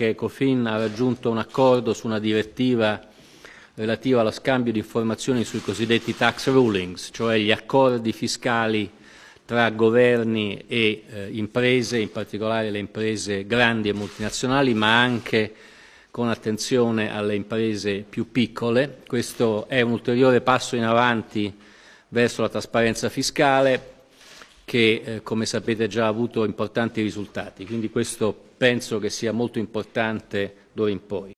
che Ecofin ha raggiunto un accordo su una direttiva relativa allo scambio di informazioni sui cosiddetti tax rulings, cioè gli accordi fiscali tra governi e eh, imprese, in particolare le imprese grandi e multinazionali, ma anche con attenzione alle imprese più piccole. Questo è un ulteriore passo in avanti verso la trasparenza fiscale che eh, come sapete ha già avuto importanti risultati, quindi questo penso che sia molto importante d'ora in poi.